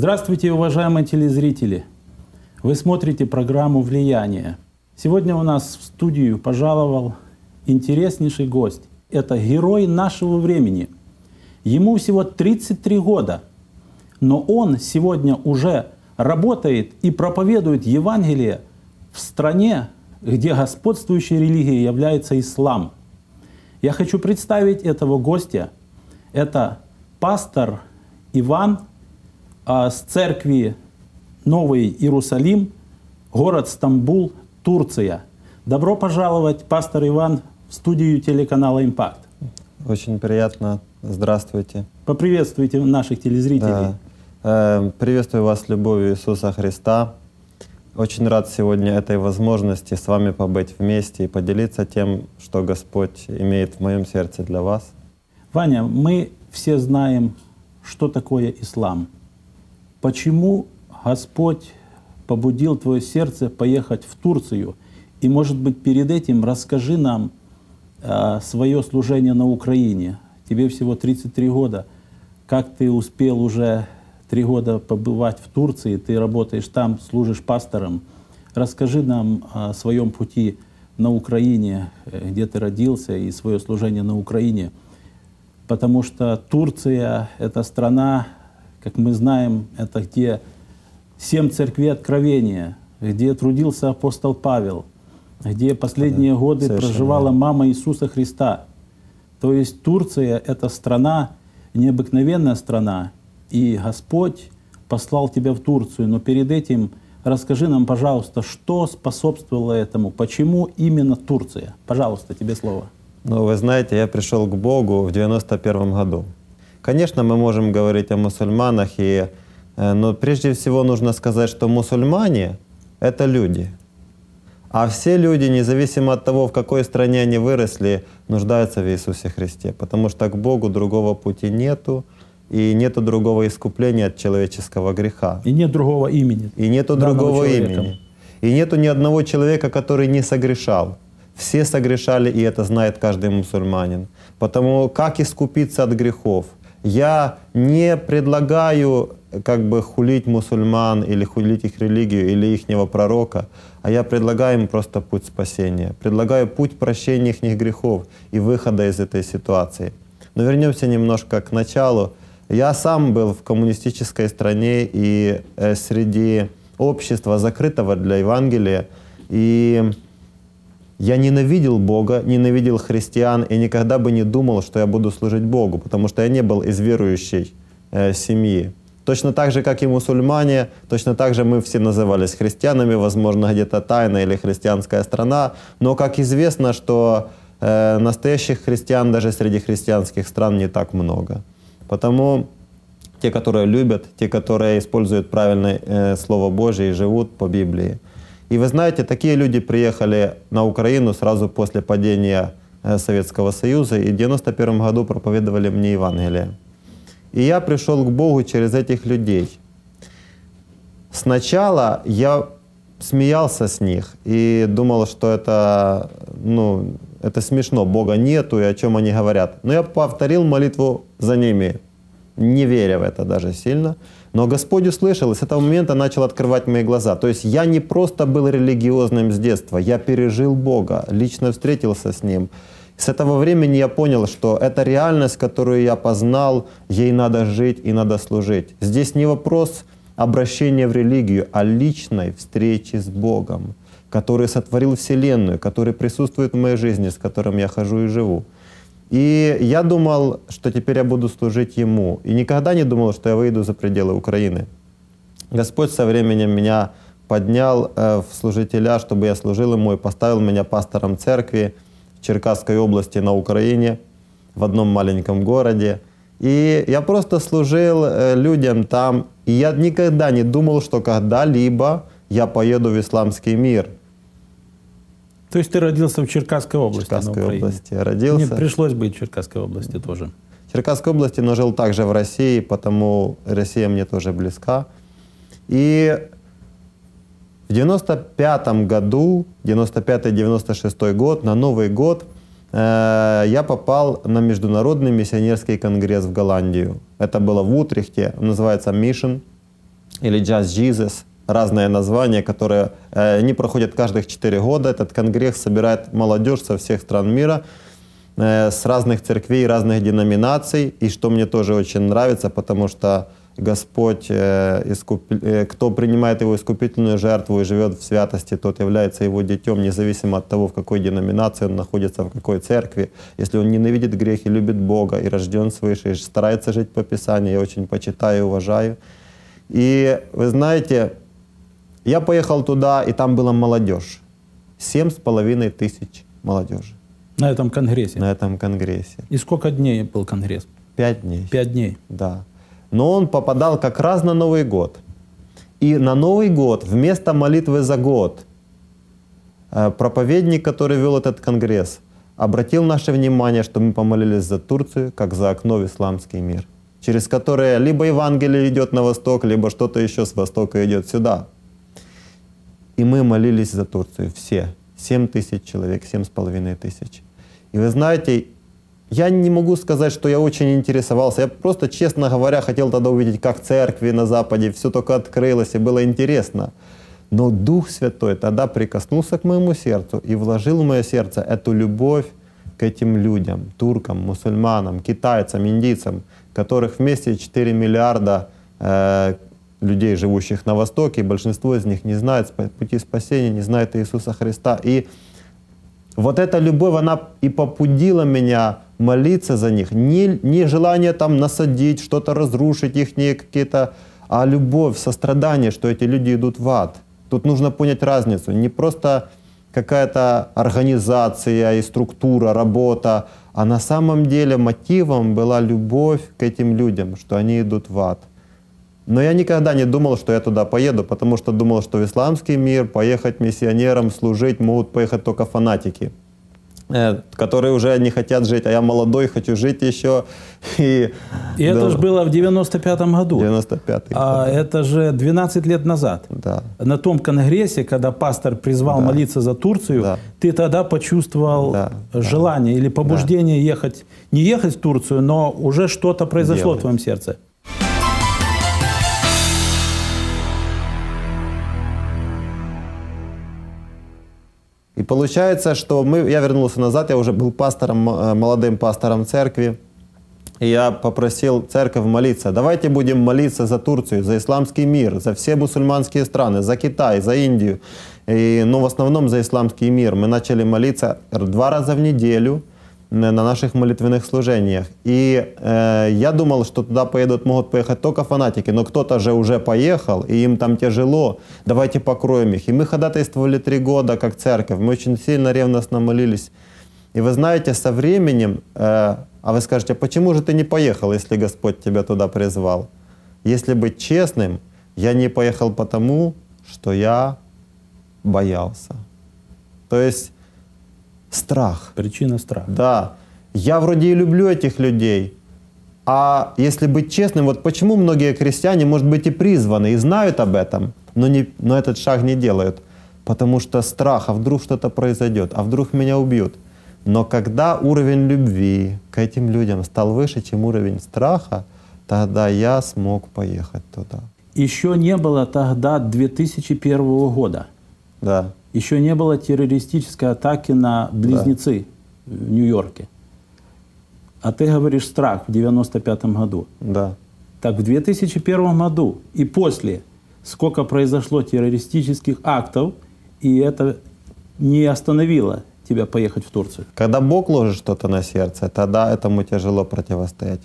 Здравствуйте, уважаемые телезрители! Вы смотрите программу «Влияние». Сегодня у нас в студию пожаловал интереснейший гость. Это герой нашего времени. Ему всего 33 года, но он сегодня уже работает и проповедует Евангелие в стране, где господствующей религией является ислам. Я хочу представить этого гостя. Это пастор Иван а с церкви Новый Иерусалим, город Стамбул, Турция. Добро пожаловать, пастор Иван, в студию телеканала «Импакт». Очень приятно. Здравствуйте. Поприветствуйте наших телезрителей. Да. Э, приветствую вас с любовью Иисуса Христа. Очень рад сегодня этой возможности с вами побыть вместе и поделиться тем, что Господь имеет в моем сердце для вас. Ваня, мы все знаем, что такое ислам – почему Господь побудил твое сердце поехать в Турцию? И, может быть, перед этим расскажи нам а, свое служение на Украине. Тебе всего 33 года. Как ты успел уже три года побывать в Турции? Ты работаешь там, служишь пастором. Расскажи нам о своем пути на Украине, где ты родился, и свое служение на Украине. Потому что Турция — это страна, как мы знаем, это где семь церквей Откровения, где трудился апостол Павел, где последние да, годы совершенно. проживала мама Иисуса Христа. То есть Турция — это страна, необыкновенная страна, и Господь послал тебя в Турцию. Но перед этим расскажи нам, пожалуйста, что способствовало этому, почему именно Турция? Пожалуйста, тебе слово. Ну, вы знаете, я пришел к Богу в 91 году. Конечно, мы можем говорить о мусульманах, и, э, но прежде всего нужно сказать, что мусульмане — это люди. А все люди, независимо от того, в какой стране они выросли, нуждаются в Иисусе Христе, потому что к Богу другого пути нету, и нету другого искупления от человеческого греха. И нет другого имени. И нету другого человека. имени. И нету ни одного человека, который не согрешал. Все согрешали, и это знает каждый мусульманин. Потому как искупиться от грехов — я не предлагаю как бы хулить мусульман или хулить их религию или ихнего пророка, а я предлагаю им просто путь спасения, предлагаю путь прощения их грехов и выхода из этой ситуации. Но вернемся немножко к началу. Я сам был в коммунистической стране и э, среди общества закрытого для Евангелия, и я ненавидел Бога, ненавидел христиан и никогда бы не думал, что я буду служить Богу, потому что я не был из верующей э, семьи. Точно так же, как и мусульмане, точно так же мы все назывались христианами, возможно, где-то тайна или христианская страна. Но, как известно, что э, настоящих христиан даже среди христианских стран не так много. Потому те, которые любят, те, которые используют правильное э, Слово Божие и живут по Библии – и вы знаете, такие люди приехали на Украину сразу после падения э, Советского Союза и в 91 году проповедовали мне Евангелие. И я пришел к Богу через этих людей. Сначала я смеялся с них и думал, что это, ну, это смешно, Бога нету и о чем они говорят. Но я повторил молитву за ними, не веря в это даже сильно. Но Господь услышал, и с этого момента начал открывать мои глаза. То есть я не просто был религиозным с детства, я пережил Бога, лично встретился с Ним. С этого времени я понял, что эта реальность, которую я познал, ей надо жить и надо служить. Здесь не вопрос обращения в религию, а личной встречи с Богом, который сотворил Вселенную, который присутствует в моей жизни, с которым я хожу и живу. И я думал, что теперь я буду служить Ему. И никогда не думал, что я выйду за пределы Украины. Господь со временем меня поднял э, в служителя, чтобы я служил Ему, и поставил меня пастором церкви в Черкасской области на Украине, в одном маленьком городе. И я просто служил э, людям там, и я никогда не думал, что когда-либо я поеду в исламский мир – то есть ты родился в Черкасской области? В Черкасской области родился. Мне пришлось быть в Черкасской области тоже. В Черкасской области, но жил также в России, потому Россия мне тоже близка. И в 95 году, 95-96 год, на Новый год, э, я попал на Международный миссионерский конгресс в Голландию. Это было в Утрехте, называется Mission или Just Jesus разные названия, которые э, они проходят каждых 4 года. Этот конгресс собирает молодежь со всех стран мира, э, с разных церквей, разных деноминаций. И что мне тоже очень нравится, потому что Господь, э, искуп... э, кто принимает его искупительную жертву и живет в святости, тот является его детем, независимо от того, в какой деноминации он находится, в какой церкви. Если он ненавидит грех и любит Бога, и рожден свыше, и старается жить по Писанию, я очень почитаю и уважаю. И вы знаете, я поехал туда, и там была молодежь. Семь с половиной тысяч молодежи. На этом конгрессе? На этом конгрессе. И сколько дней был конгресс? Пять дней. Пять дней? Да. Но он попадал как раз на Новый год. И на Новый год вместо молитвы за год э, проповедник, который вел этот конгресс, обратил наше внимание, что мы помолились за Турцию, как за окно в исламский мир, через которое либо Евангелие идет на восток, либо что-то еще с востока идет сюда. И мы молились за Турцию, все. 7 тысяч человек, с половиной тысяч. И вы знаете, я не могу сказать, что я очень интересовался. Я просто, честно говоря, хотел тогда увидеть, как церкви на Западе, все только открылось, и было интересно. Но Дух Святой тогда прикоснулся к моему сердцу и вложил в мое сердце эту любовь к этим людям, туркам, мусульманам, китайцам, индийцам, которых вместе 4 миллиарда э, людей, живущих на Востоке, большинство из них не знает пути спасения, не знает Иисуса Христа. И вот эта любовь, она и побудила меня молиться за них. Не, не желание там насадить, что-то разрушить, их какие-то, а любовь, сострадание, что эти люди идут в ад. Тут нужно понять разницу. Не просто какая-то организация и структура, работа, а на самом деле мотивом была любовь к этим людям, что они идут в ад. Но я никогда не думал, что я туда поеду, потому что думал, что в исламский мир поехать миссионерам, служить могут поехать только фанатики, э, которые уже не хотят жить, а я молодой, хочу жить еще. И, и да, это же было в 95-м году. 95-й. А да. это же 12 лет назад. Да. На том конгрессе, когда пастор призвал да. молиться за Турцию, да. ты тогда почувствовал да. желание да. или побуждение да. ехать, не ехать в Турцию, но уже что-то произошло Делать. в твоем сердце. И получается, что мы, я вернулся назад, я уже был пастором, э, молодым пастором церкви, и я попросил церковь молиться. Давайте будем молиться за Турцию, за исламский мир, за все мусульманские страны, за Китай, за Индию. но ну, в основном за исламский мир. Мы начали молиться два раза в неделю – на наших молитвенных служениях. И э, я думал, что туда поедут, могут поехать только фанатики, но кто-то же уже поехал, и им там тяжело, давайте покроем их. И мы ходатайствовали три года, как церковь, мы очень сильно ревностно молились. И вы знаете, со временем, э, а вы скажете, почему же ты не поехал, если Господь тебя туда призвал? Если быть честным, я не поехал потому, что я боялся. То есть Страх. Причина страха. Да. Я вроде и люблю этих людей, а если быть честным, вот почему многие крестьяне, может быть, и призваны, и знают об этом, но, не, но этот шаг не делают? Потому что страх, а вдруг что-то произойдет, а вдруг меня убьют. Но когда уровень любви к этим людям стал выше, чем уровень страха, тогда я смог поехать туда. Еще не было тогда 2001 года. Да. Еще не было террористической атаки на близнецы да. в Нью-Йорке. А ты говоришь страх в 95 году. Да. Так в 2001 году и после сколько произошло террористических актов, и это не остановило тебя поехать в Турцию. Когда Бог ложит что-то на сердце, тогда этому тяжело противостоять.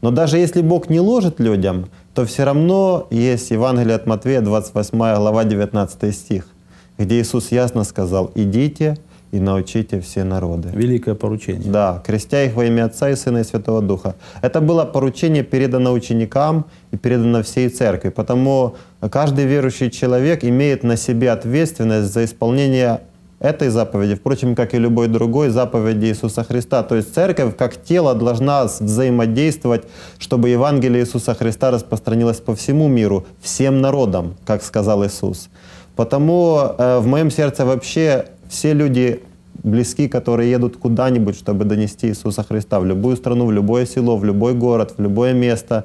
Но даже если Бог не ложит людям, то все равно есть Евангелие от Матвея, 28 глава, 19 стих – где Иисус ясно сказал «Идите и научите все народы». Великое поручение. Да, крестя их во имя Отца и Сына и Святого Духа. Это было поручение, передано ученикам и передано всей Церкви. Потому каждый верующий человек имеет на себе ответственность за исполнение этой заповеди, впрочем, как и любой другой заповеди Иисуса Христа. То есть церковь как тело должна взаимодействовать, чтобы Евангелие Иисуса Христа распространилось по всему миру, всем народам, как сказал Иисус. Потому э, в моем сердце вообще все люди близки, которые едут куда-нибудь, чтобы донести Иисуса Христа в любую страну, в любое село, в любой город, в любое место.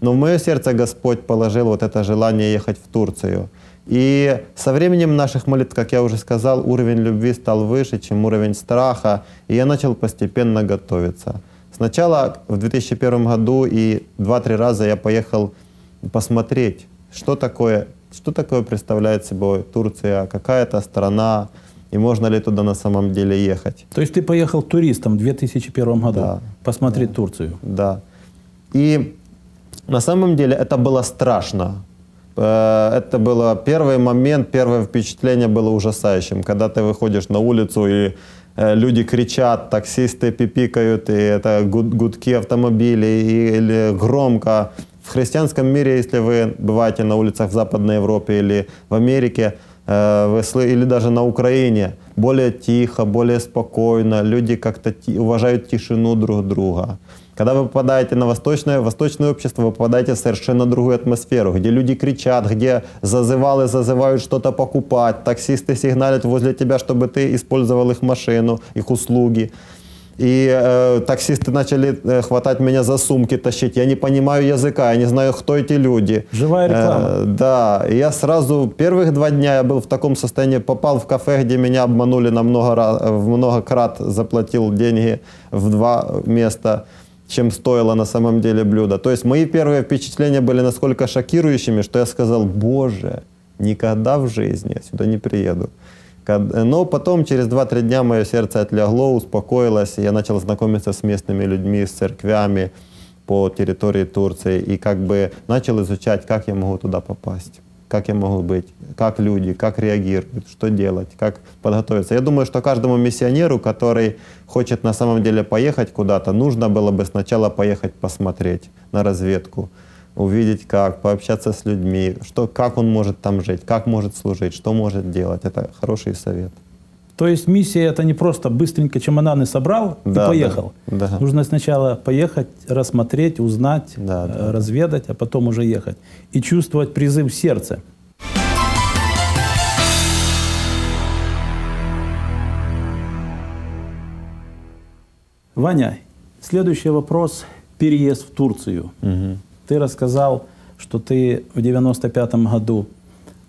Но в мое сердце Господь положил вот это желание ехать в Турцию. И со временем наших молитв, как я уже сказал, уровень любви стал выше, чем уровень страха, и я начал постепенно готовиться. Сначала в 2001 году и два-три раза я поехал посмотреть, что такое что такое представляет собой Турция, какая это страна, и можно ли туда на самом деле ехать. То есть ты поехал туристом в 2001 году да. посмотреть да. Турцию? Да. И на самом деле это было страшно. Э, это было первый момент, первое впечатление было ужасающим. Когда ты выходишь на улицу и э, люди кричат, таксисты пипикают, и это гудки автомобилей, и, или громко в христианском мире, если вы бываете на улицах в Западной Европе или в Америке, э, или даже на Украине, более тихо, более спокойно, люди как-то уважают тишину друг друга. Когда вы попадаете на восточное, восточное общество, вы попадаете в совершенно другую атмосферу, где люди кричат, где зазывалы зазывают что-то покупать, таксисты сигналят возле тебя, чтобы ты использовал их машину, их услуги. И э, таксисты начали э, хватать меня за сумки, тащить. Я не понимаю языка, я не знаю, кто эти люди. Живая э, реклама. Э, да, и я сразу первых два дня я был в таком состоянии, попал в кафе, где меня обманули на много раз, в много крат, заплатил деньги в два места, чем стоило на самом деле блюдо. То есть мои первые впечатления были насколько шокирующими, что я сказал, боже, никогда в жизни я сюда не приеду. Но потом, через 2-3 дня, мое сердце отлегло, успокоилось, и я начал знакомиться с местными людьми, с церквями по территории Турции, и как бы начал изучать, как я могу туда попасть, как я могу быть, как люди, как реагируют, что делать, как подготовиться. Я думаю, что каждому миссионеру, который хочет на самом деле поехать куда-то, нужно было бы сначала поехать посмотреть на разведку, увидеть как, пообщаться с людьми, что, как он может там жить, как может служить, что может делать. Это хороший совет. То есть миссия это не просто быстренько чемоданы собрал да, и поехал. Да, да. Нужно сначала поехать, рассмотреть, узнать, да, да. Э, разведать, а потом уже ехать. И чувствовать призыв сердца. Ваня, следующий вопрос – переезд в Турцию. Угу. Ты рассказал, что ты в 95 году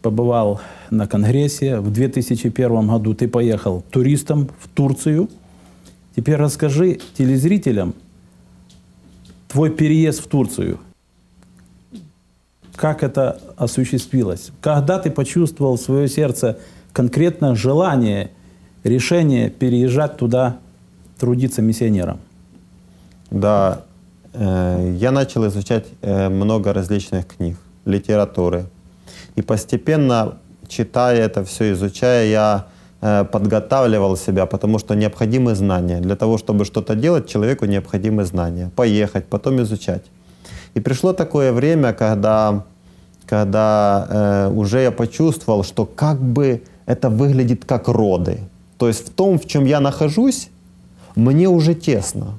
побывал на Конгрессе, в 2001 году ты поехал туристом в Турцию. Теперь расскажи телезрителям твой переезд в Турцию. Как это осуществилось? Когда ты почувствовал в свое сердце конкретно желание, решение переезжать туда, трудиться миссионером? Да, Э, я начал изучать э, много различных книг, литературы. И постепенно, читая это все, изучая, я э, подготавливал себя, потому что необходимы знания. Для того, чтобы что-то делать, человеку необходимы знания. Поехать, потом изучать. И пришло такое время, когда, когда э, уже я почувствовал, что как бы это выглядит как роды. То есть в том, в чем я нахожусь, мне уже тесно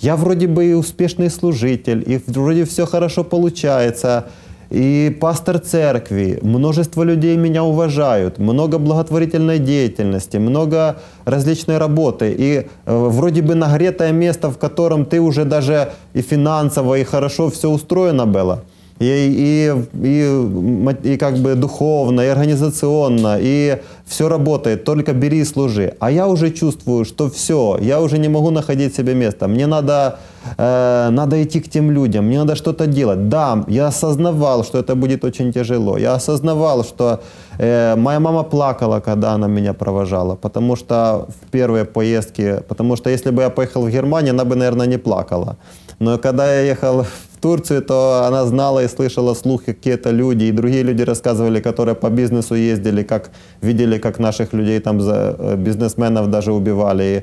я вроде бы и успешный служитель, и вроде все хорошо получается, и пастор церкви, множество людей меня уважают, много благотворительной деятельности, много различной работы. И э, вроде бы нагретое место, в котором ты уже даже и финансово, и хорошо все устроено было – и, и, и, и как бы духовно, и организационно, и все работает, только бери и служи. А я уже чувствую, что все, я уже не могу находить себе место, мне надо, э, надо идти к тем людям, мне надо что-то делать. Да, я осознавал, что это будет очень тяжело, я осознавал, что э, моя мама плакала, когда она меня провожала, потому что в первые поездки, потому что если бы я поехал в Германию, она бы, наверное, не плакала. Но когда я ехал Турции, то она знала и слышала слухи какие-то люди, и другие люди рассказывали, которые по бизнесу ездили, как видели, как наших людей там за, э, бизнесменов даже убивали. И,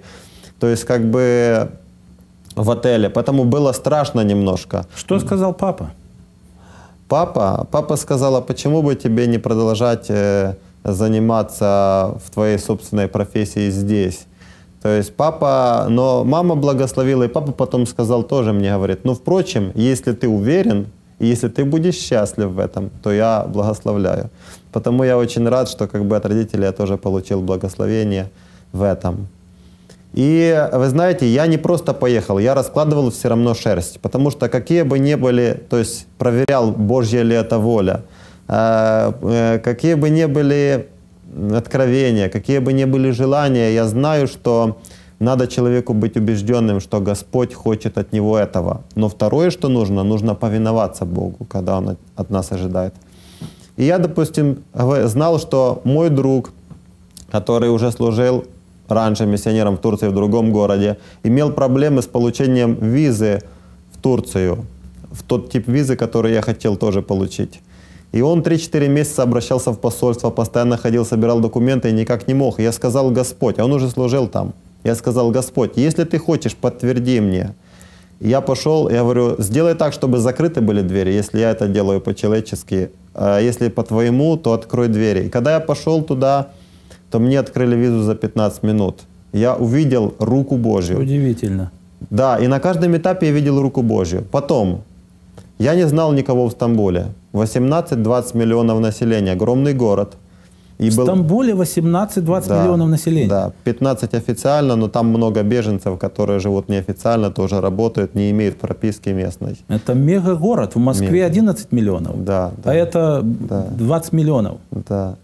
то есть как бы в отеле. Поэтому было страшно немножко. Что сказал папа? Папа, папа сказала, почему бы тебе не продолжать э, заниматься в твоей собственной профессии здесь? То есть папа, но мама благословила, и папа потом сказал тоже мне, говорит, ну, впрочем, если ты уверен, и если ты будешь счастлив в этом, то я благословляю. Потому я очень рад, что как бы от родителей я тоже получил благословение в этом. И вы знаете, я не просто поехал, я раскладывал все равно шерсть, потому что какие бы ни были, то есть проверял, Божья ли это воля, а, э, какие бы ни были откровения, какие бы ни были желания, я знаю, что надо человеку быть убежденным, что Господь хочет от него этого. Но второе, что нужно, нужно повиноваться Богу, когда Он от нас ожидает. И я, допустим, знал, что мой друг, который уже служил раньше миссионером в Турции в другом городе, имел проблемы с получением визы в Турцию, в тот тип визы, который я хотел тоже получить. И он 3-4 месяца обращался в посольство, постоянно ходил, собирал документы и никак не мог. я сказал, Господь, а он уже служил там. Я сказал, Господь, если ты хочешь, подтверди мне. я пошел, я говорю, сделай так, чтобы закрыты были двери, если я это делаю по-человечески. А если по-твоему, то открой двери. И когда я пошел туда, то мне открыли визу за 15 минут. Я увидел руку Божью. Удивительно. Да, и на каждом этапе я видел руку Божью. Потом я не знал никого в Стамбуле. 18-20 миллионов населения, огромный город. И в был... Стамбуле 18-20 да, миллионов населения. Да, 15 официально, но там много беженцев, которые живут неофициально, тоже работают, не имеют прописки местной. Это мега город. В Москве 11 миллионов. Да. А да а это да, 20 миллионов. Да.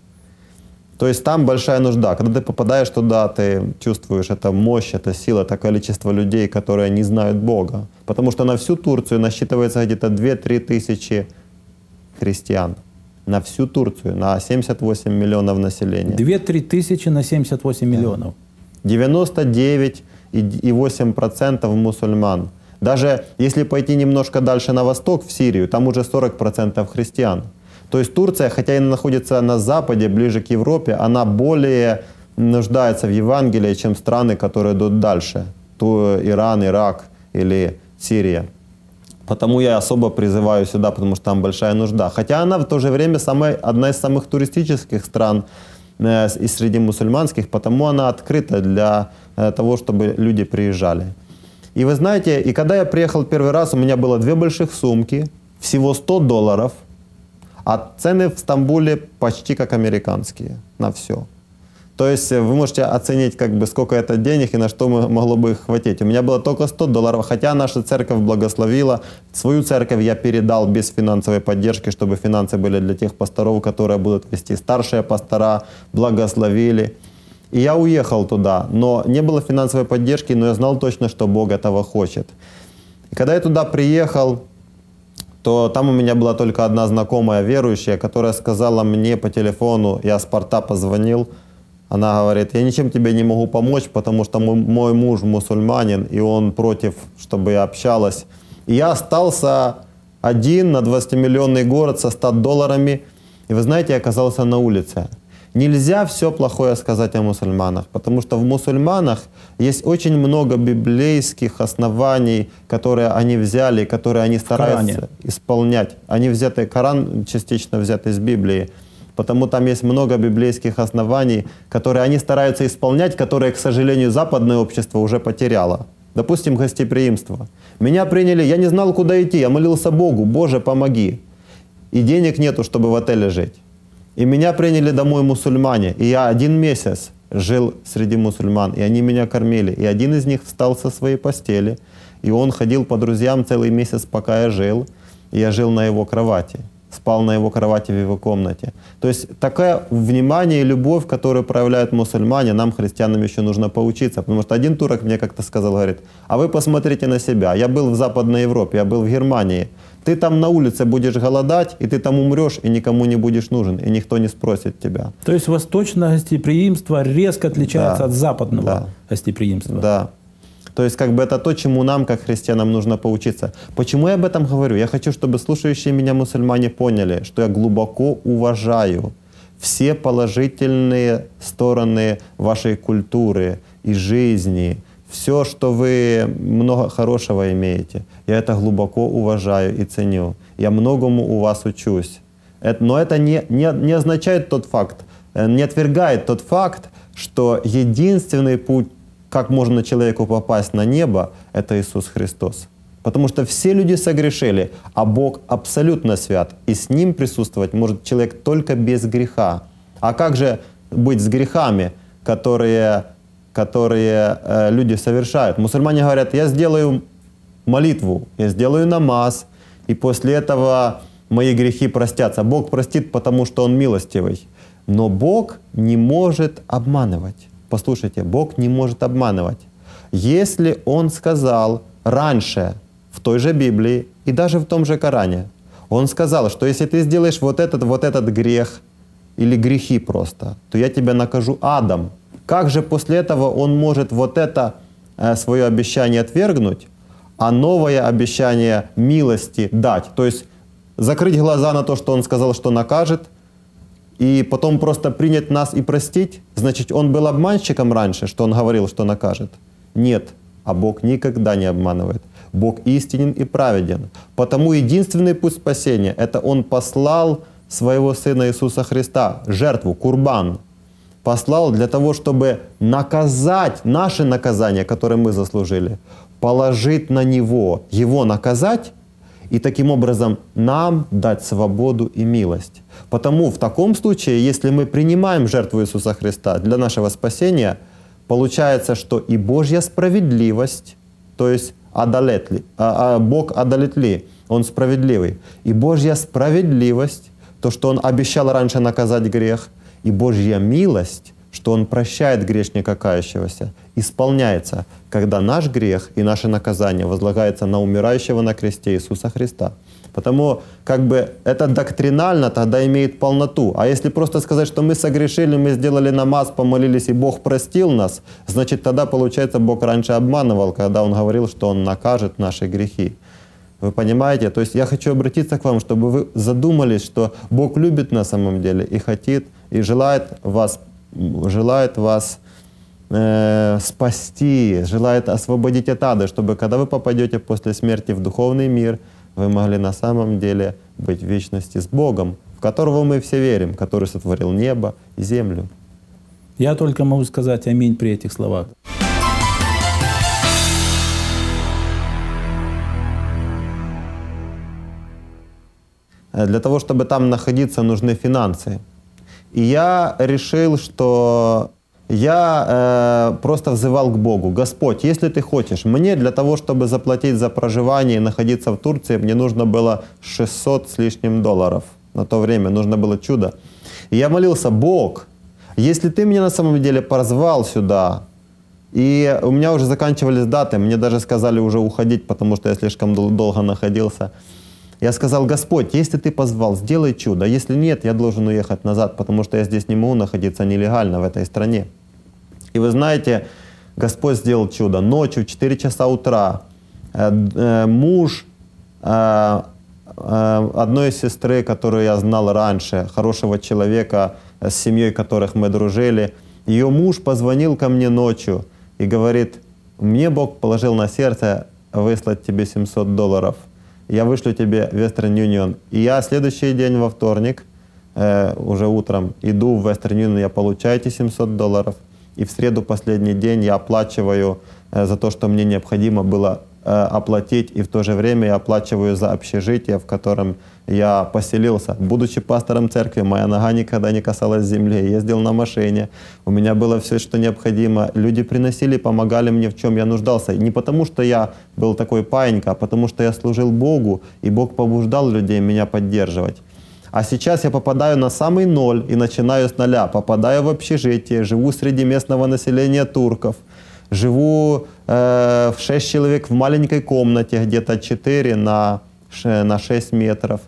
То есть там большая нужда. Когда ты попадаешь туда, ты чувствуешь это мощь, это сила, это количество людей, которые не знают Бога. Потому что на всю Турцию насчитывается где-то 2-3 тысячи христиан. На всю Турцию, на 78 миллионов населения. 2-3 тысячи на 78 миллионов. 99,8% мусульман. Даже если пойти немножко дальше на восток, в Сирию, там уже 40% христиан. То есть Турция, хотя и находится на западе, ближе к Европе, она более нуждается в Евангелии, чем страны, которые идут дальше. То Иран, Ирак или Сирия. Потому я особо призываю сюда, потому что там большая нужда. Хотя она в то же время самая, одна из самых туристических стран э, и среди мусульманских, потому она открыта для э, того, чтобы люди приезжали. И вы знаете, и когда я приехал первый раз, у меня было две больших сумки, всего 100 долларов – а цены в Стамбуле почти как американские на все. То есть э, вы можете оценить, как бы, сколько это денег и на что могло бы их хватить. У меня было только 100 долларов, хотя наша церковь благословила. Свою церковь я передал без финансовой поддержки, чтобы финансы были для тех пасторов, которые будут вести. Старшие пастора благословили. И я уехал туда, но не было финансовой поддержки, но я знал точно, что Бог этого хочет. И когда я туда приехал, то там у меня была только одна знакомая верующая, которая сказала мне по телефону, я с порта позвонил, она говорит, я ничем тебе не могу помочь, потому что мой муж мусульманин, и он против, чтобы я общалась. И я остался один на 20-миллионный город со 100 долларами, и вы знаете, я оказался на улице. Нельзя все плохое сказать о мусульманах, потому что в мусульманах есть очень много библейских оснований, которые они взяли, которые они стараются исполнять. Они взяты, Коран частично взят из Библии, потому там есть много библейских оснований, которые они стараются исполнять, которые, к сожалению, западное общество уже потеряло. Допустим, гостеприимство. Меня приняли, я не знал, куда идти, я молился Богу, Боже, помоги. И денег нету, чтобы в отеле жить. И меня приняли домой мусульмане. И я один месяц жил среди мусульман, и они меня кормили. И один из них встал со своей постели, и он ходил по друзьям целый месяц, пока я жил. И я жил на его кровати, спал на его кровати в его комнате. То есть такое внимание и любовь, которую проявляют мусульмане, нам, христианам, еще нужно поучиться. Потому что один турок мне как-то сказал, говорит, а вы посмотрите на себя. Я был в Западной Европе, я был в Германии. Ты там на улице будешь голодать, и ты там умрешь, и никому не будешь нужен, и никто не спросит тебя. То есть восточное гостеприимство резко отличается да. от западного да. гостеприимства. Да. То есть как бы это то, чему нам, как христианам, нужно поучиться. Почему я об этом говорю? Я хочу, чтобы слушающие меня мусульмане поняли, что я глубоко уважаю все положительные стороны вашей культуры и жизни – все, что вы много хорошего имеете. Я это глубоко уважаю и ценю. Я многому у вас учусь. Это, но это не, не, не означает тот факт, э, не отвергает тот факт, что единственный путь, как можно человеку попасть на небо, это Иисус Христос. Потому что все люди согрешили, а Бог абсолютно свят, и с Ним присутствовать может человек только без греха. А как же быть с грехами, которые которые э, люди совершают. Мусульмане говорят, я сделаю молитву, я сделаю намаз, и после этого мои грехи простятся. Бог простит, потому что Он милостивый. Но Бог не может обманывать. Послушайте, Бог не может обманывать. Если Он сказал раньше в той же Библии и даже в том же Коране, Он сказал, что если ты сделаешь вот этот, вот этот грех или грехи просто, то я тебя накажу адом, как же после этого он может вот это э, свое обещание отвергнуть, а новое обещание милости дать? То есть закрыть глаза на то, что он сказал, что накажет, и потом просто принять нас и простить? Значит, он был обманщиком раньше, что он говорил, что накажет? Нет, а Бог никогда не обманывает. Бог истинен и праведен. Потому единственный путь спасения – это Он послал Своего Сына Иисуса Христа, жертву, курбан – послал для того, чтобы наказать наше наказание, которое мы заслужили, положить на него, его наказать, и таким образом нам дать свободу и милость. Потому в таком случае, если мы принимаем жертву Иисуса Христа для нашего спасения, получается, что и Божья справедливость, то есть адалетли, а, а Бог адалетли, Он справедливый, и Божья справедливость, то, что Он обещал раньше наказать грех – и Божья милость, что Он прощает грешника кающегося, исполняется, когда наш грех и наше наказание возлагается на умирающего на кресте Иисуса Христа. Потому как бы это доктринально тогда имеет полноту. А если просто сказать, что мы согрешили, мы сделали намаз, помолились, и Бог простил нас, значит тогда получается Бог раньше обманывал, когда Он говорил, что Он накажет наши грехи. Вы понимаете? То есть я хочу обратиться к вам, чтобы вы задумались, что Бог любит на самом деле и хочет и желает вас, желает вас э, спасти, желает освободить от ада, чтобы когда вы попадете после смерти в духовный мир, вы могли на самом деле быть в вечности с Богом, в которого мы все верим, который сотворил небо и землю. Я только могу сказать аминь при этих словах. Э, для того, чтобы там находиться, нужны финансы. И я решил, что я э, просто взывал к Богу, Господь, если ты хочешь, мне для того, чтобы заплатить за проживание и находиться в Турции, мне нужно было 600 с лишним долларов. На то время нужно было чудо. И я молился, Бог, если ты меня на самом деле позвал сюда, и у меня уже заканчивались даты, мне даже сказали уже уходить, потому что я слишком дол долго находился. Я сказал, Господь, если ты позвал, сделай чудо. Если нет, я должен уехать назад, потому что я здесь не могу находиться нелегально в этой стране. И вы знаете, Господь сделал чудо. Ночью в 4 часа утра э, э, муж э, э одной сестры, которую я знал раньше, хорошего человека, э, с семьей которых мы дружили, ее муж позвонил ко мне ночью и говорит, мне Бог положил на сердце выслать тебе 700 долларов – я вышлю тебе Western Union. И я следующий день во вторник, э, уже утром, иду в Western Union, я получаю эти 700 долларов. И в среду последний день я оплачиваю э, за то, что мне необходимо было Э, оплатить и в то же время я оплачиваю за общежитие, в котором я поселился. Будучи пастором церкви, моя нога никогда не касалась земли, я ездил на машине, у меня было все, что необходимо. Люди приносили, помогали мне, в чем я нуждался. Не потому, что я был такой паинька, а потому, что я служил Богу, и Бог побуждал людей меня поддерживать. А сейчас я попадаю на самый ноль и начинаю с нуля. Попадаю в общежитие, живу среди местного населения турков – живу э, в 6 человек в маленькой комнате, где-то 4 на, на 6 метров.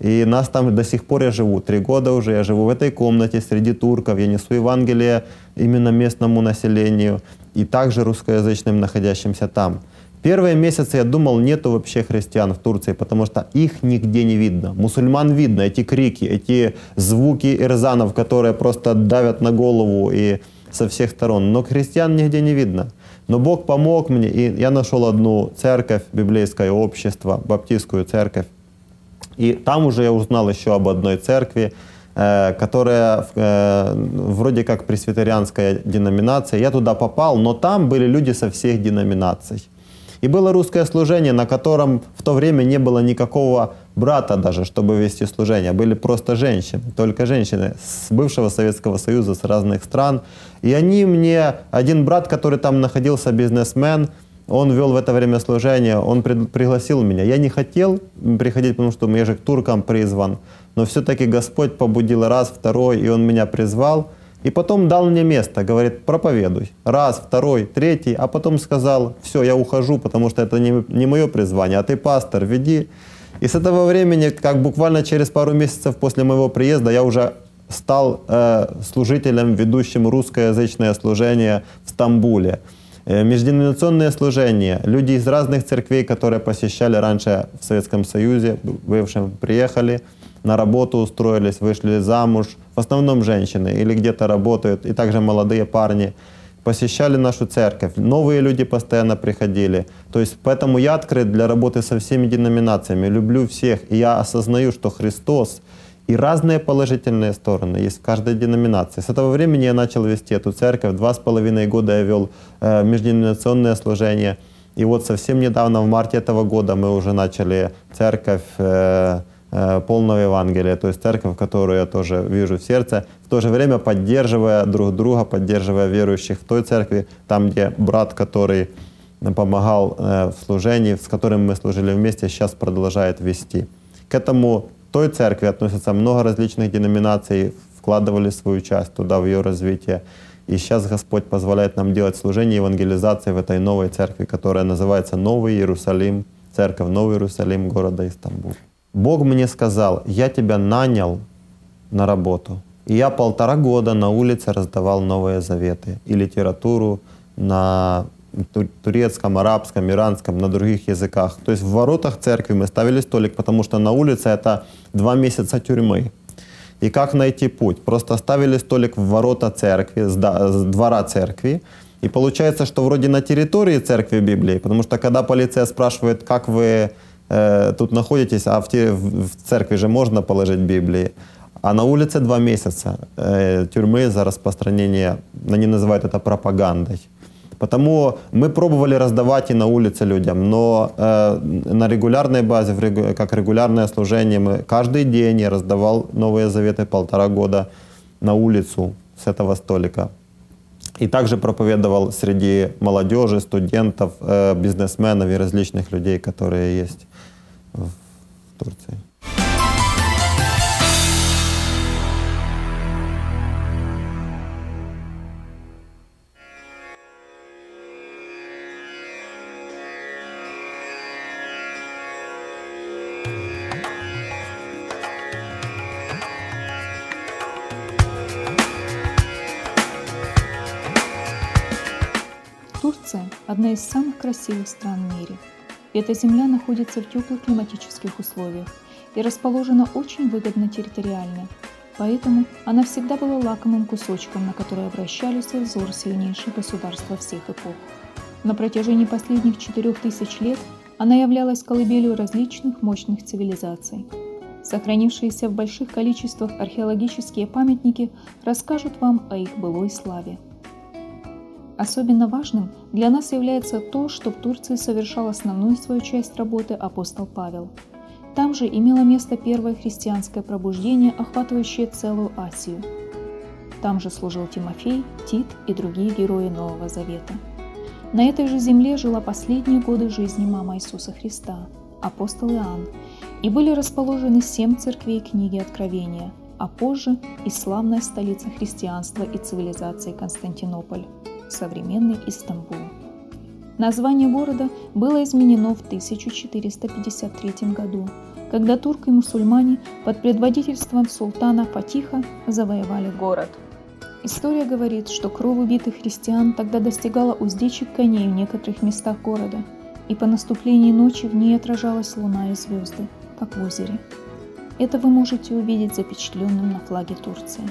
И нас там до сих пор я живу, три года уже я живу в этой комнате среди турков, я несу Евангелие именно местному населению и также русскоязычным, находящимся там. Первые месяцы я думал, нету вообще христиан в Турции, потому что их нигде не видно. Мусульман видно, эти крики, эти звуки ирзанов, которые просто давят на голову и со всех сторон, но христиан нигде не видно. Но Бог помог мне, и я нашел одну церковь, библейское общество, баптистскую церковь. И там уже я узнал еще об одной церкви, э, которая э, вроде как пресвитерианская деноминация. Я туда попал, но там были люди со всех деноминаций. И было русское служение, на котором в то время не было никакого брата даже, чтобы вести служение. Были просто женщины, только женщины с бывшего Советского Союза, с разных стран. И они мне, один брат, который там находился, бизнесмен, он вел в это время служение, он при, пригласил меня. Я не хотел приходить, потому что я же к туркам призван. Но все-таки Господь побудил раз, второй, и он меня призвал. И потом дал мне место, говорит, проповедуй. Раз, второй, третий, а потом сказал, все, я ухожу, потому что это не, не мое призвание, а ты пастор, веди. И с этого времени, как буквально через пару месяцев после моего приезда, я уже стал э, служителем, ведущим русскоязычное служение в Стамбуле. Э, межденоминационные служения. Люди из разных церквей, которые посещали раньше в Советском Союзе, бывшим, приехали на работу устроились, вышли замуж, в основном женщины, или где-то работают, и также молодые парни, посещали нашу церковь, новые люди постоянно приходили. То есть поэтому я открыт для работы со всеми деноминациями, люблю всех, и я осознаю, что Христос и разные положительные стороны есть в каждой деноминации. С этого времени я начал вести эту церковь. Два с половиной года я вел э, межденоминационное служение. И вот совсем недавно, в марте этого года, мы уже начали церковь э, Э, полного Евангелия, то есть церковь, которую я тоже вижу в сердце, в то же время поддерживая друг друга, поддерживая верующих в той церкви, там, где брат, который помогал э, в служении, с которым мы служили вместе, сейчас продолжает вести. К этому той церкви относятся много различных деноминаций, вкладывали свою часть туда, в ее развитие. И сейчас Господь позволяет нам делать служение евангелизации в этой новой церкви, которая называется «Новый Иерусалим», церковь «Новый Иерусалим» города Истамбул. Бог мне сказал, я тебя нанял на работу. И я полтора года на улице раздавал Новые Заветы и литературу на турецком, арабском, иранском, на других языках. То есть в воротах церкви мы ставили столик, потому что на улице это два месяца тюрьмы. И как найти путь? Просто ставили столик в ворота церкви, с двора церкви, и получается, что вроде на территории церкви Библии, потому что когда полиция спрашивает, как вы тут находитесь, а в, те, в, церкви же можно положить Библии. А на улице два месяца э, тюрьмы за распространение, они называют это пропагандой. Потому мы пробовали раздавать и на улице людям, но э, на регулярной базе, регу... как регулярное служение, мы каждый день я раздавал Новые Заветы полтора года на улицу с этого столика. И также проповедовал среди молодежи, студентов, э, бизнесменов и различных людей, которые есть в Турции. Турция – одна из самых красивых стран в мире – эта земля находится в теплых климатических условиях и расположена очень выгодно территориально, поэтому она всегда была лакомым кусочком, на который обращались в взор сильнейших государства всех эпох. На протяжении последних четырех тысяч лет она являлась колыбелью различных мощных цивилизаций. Сохранившиеся в больших количествах археологические памятники расскажут вам о их былой славе. Особенно важным для нас является то, что в Турции совершал основную свою часть работы апостол Павел. Там же имело место первое христианское пробуждение, охватывающее целую Асию. Там же служил Тимофей, Тит и другие герои Нового Завета. На этой же земле жила последние годы жизни мама Иисуса Христа, апостол Иоанн, и были расположены семь церквей книги Откровения, а позже и славная столица христианства и цивилизации Константинополь современный Истамбул. Название города было изменено в 1453 году, когда турки и мусульмане под предводительством султана Фатиха завоевали город. История говорит, что кровь убитых христиан тогда достигала уздечек коней в некоторых местах города, и по наступлении ночи в ней отражалась луна и звезды, как в озере. Это вы можете увидеть запечатленным на флаге Турции.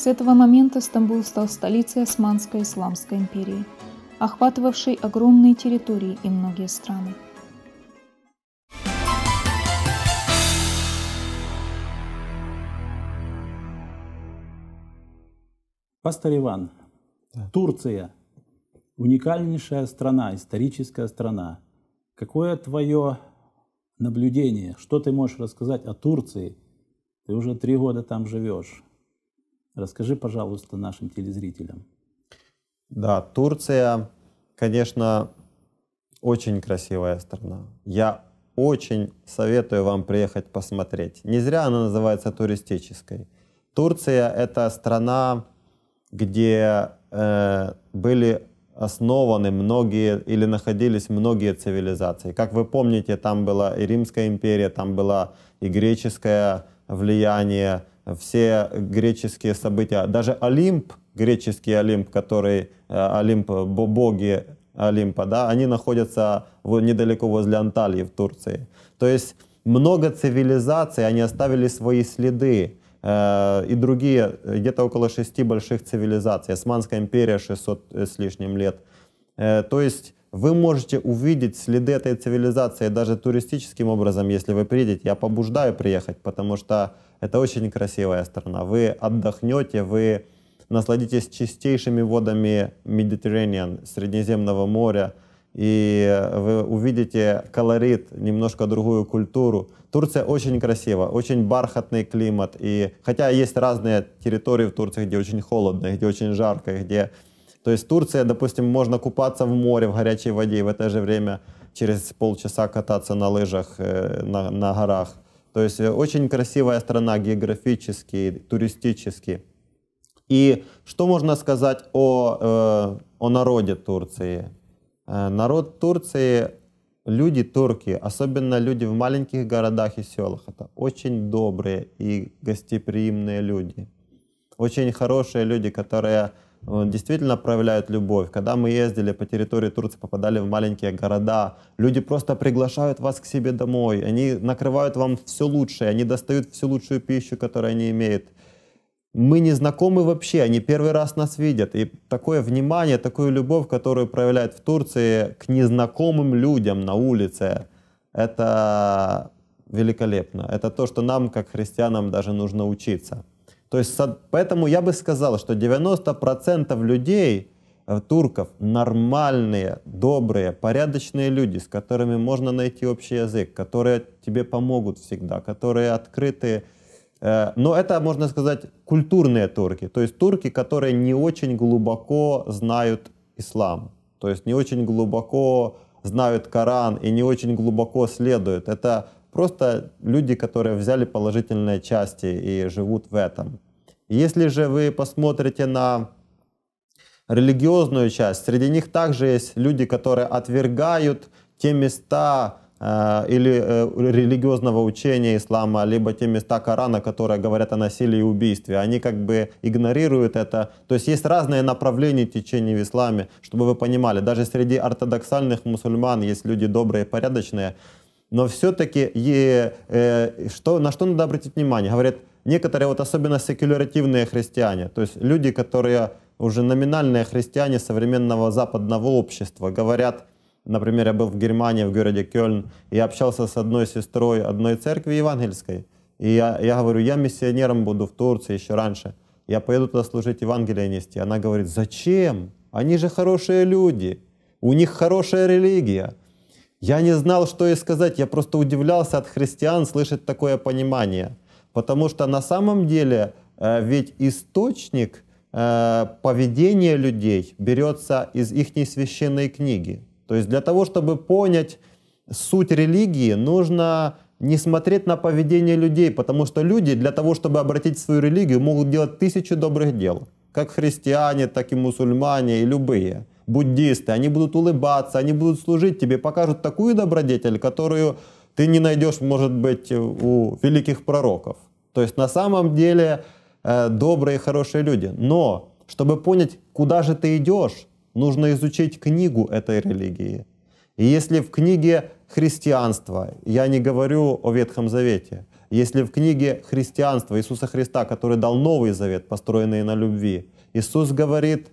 С этого момента Стамбул стал столицей Османской Исламской империи, охватывавшей огромные территории и многие страны. Пастор Иван, Турция – уникальнейшая страна, историческая страна. Какое твое наблюдение? Что ты можешь рассказать о Турции? Ты уже три года там живешь. Расскажи, пожалуйста, нашим телезрителям. Да, Турция, конечно, очень красивая страна. Я очень советую вам приехать посмотреть. Не зря она называется туристической. Турция — это страна, где э, были основаны многие или находились многие цивилизации. Как вы помните, там была и Римская империя, там было и греческое влияние, все греческие события, даже Олимп, греческий Олимп, который э, Олимп, боги Олимпа, да, они находятся недалеко возле Анталии в Турции. То есть много цивилизаций, они оставили свои следы э, и другие, где-то около шести больших цивилизаций. Османская империя 600 э, с лишним лет. то есть вы можете увидеть следы этой цивилизации даже туристическим образом, если вы приедете. Я побуждаю приехать, потому что это очень красивая страна. Вы отдохнете, вы насладитесь чистейшими водами Медитерраниан, Средиземного моря, и вы увидите колорит, немножко другую культуру. Турция очень красива, очень бархатный климат, и хотя есть разные территории в Турции, где очень холодно, где очень жарко, где... То есть Турция, допустим, можно купаться в море, в горячей воде, и в это же время через полчаса кататься на лыжах, э, на, на горах. То есть э, очень красивая страна географически, туристически. И что можно сказать о, э, о народе Турции? Э, народ Турции, люди турки, особенно люди в маленьких городах и селах, это очень добрые и гостеприимные люди. Очень хорошие люди, которые Э, действительно проявляют любовь. Когда мы ездили по территории Турции, попадали в маленькие города, люди просто приглашают вас к себе домой, они накрывают вам все лучшее, они достают всю лучшую пищу, которую они имеют. Мы не знакомы вообще, они первый раз нас видят. И такое внимание, такую любовь, которую проявляют в Турции к незнакомым людям на улице, это великолепно. Это то, что нам, как христианам, даже нужно учиться. То есть, поэтому я бы сказал, что 90% людей, э, турков, нормальные, добрые, порядочные люди, с которыми можно найти общий язык, которые тебе помогут всегда, которые открытые. Э, но это, можно сказать, культурные турки, то есть турки, которые не очень глубоко знают ислам, то есть не очень глубоко знают Коран и не очень глубоко следуют. Это просто люди, которые взяли положительные части и живут в этом. Если же вы посмотрите на религиозную часть, среди них также есть люди, которые отвергают те места э, или э, религиозного учения ислама, либо те места Корана, которые говорят о насилии и убийстве. Они как бы игнорируют это. То есть есть разные направления течения в исламе, чтобы вы понимали. Даже среди ортодоксальных мусульман есть люди добрые, порядочные, но все-таки и, э, что, на что надо обратить внимание? Говорят, некоторые вот особенно секуляритивные христиане, то есть люди, которые уже номинальные христиане современного западного общества, говорят, например, я был в Германии, в городе Кёльн, и общался с одной сестрой одной церкви евангельской, и я, я говорю, я миссионером буду в Турции еще раньше, я поеду туда служить Евангелие нести. Она говорит, зачем? Они же хорошие люди, у них хорошая религия. Я не знал, что ей сказать, я просто удивлялся от христиан слышать такое понимание. Потому что на самом деле э, ведь источник э, поведения людей берется из их священной книги. То есть для того, чтобы понять суть религии, нужно не смотреть на поведение людей, потому что люди для того, чтобы обратить свою религию, могут делать тысячу добрых дел, как христиане, так и мусульмане и любые – буддисты, они будут улыбаться, они будут служить тебе, покажут такую добродетель, которую ты не найдешь, может быть, у великих пророков. То есть на самом деле э, добрые, хорошие люди. Но чтобы понять, куда же ты идешь, нужно изучить книгу этой религии. И если в книге христианства, я не говорю о Ветхом Завете, если в книге христианства Иисуса Христа, который дал Новый Завет, построенный на любви, Иисус говорит,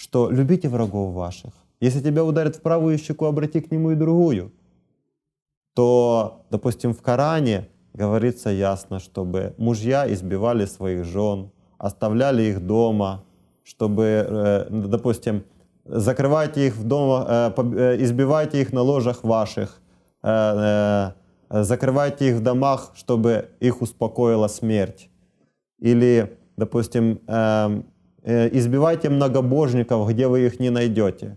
что любите врагов ваших. Если тебя ударят в правую щеку, обрати к нему и другую. То, допустим, в Коране говорится ясно, чтобы мужья избивали своих жен, оставляли их дома, чтобы, э, допустим, закрывайте их в дома, э, э, избивайте их на ложах ваших, закрывайте их в домах, чтобы их успокоила смерть. Или, допустим, эм, Э, избивайте многобожников, где вы их не найдете. Э,